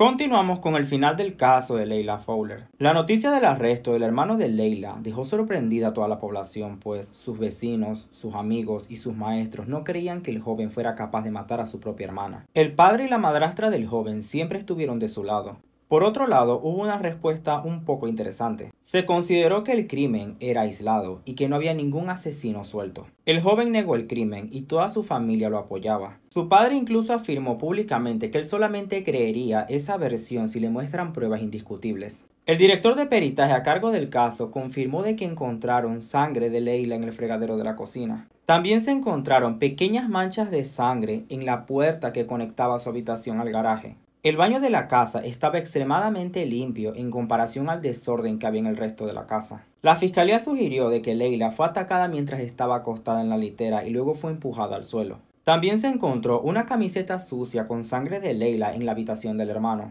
Continuamos con el final del caso de Leila Fowler. La noticia del arresto del hermano de Leila dejó sorprendida a toda la población, pues sus vecinos, sus amigos y sus maestros no creían que el joven fuera capaz de matar a su propia hermana. El padre y la madrastra del joven siempre estuvieron de su lado, por otro lado, hubo una respuesta un poco interesante. Se consideró que el crimen era aislado y que no había ningún asesino suelto. El joven negó el crimen y toda su familia lo apoyaba. Su padre incluso afirmó públicamente que él solamente creería esa versión si le muestran pruebas indiscutibles. El director de peritaje a cargo del caso confirmó de que encontraron sangre de Leila en el fregadero de la cocina. También se encontraron pequeñas manchas de sangre en la puerta que conectaba su habitación al garaje. El baño de la casa estaba extremadamente limpio en comparación al desorden que había en el resto de la casa. La fiscalía sugirió de que Leila fue atacada mientras estaba acostada en la litera y luego fue empujada al suelo. También se encontró una camiseta sucia con sangre de Leila en la habitación del hermano.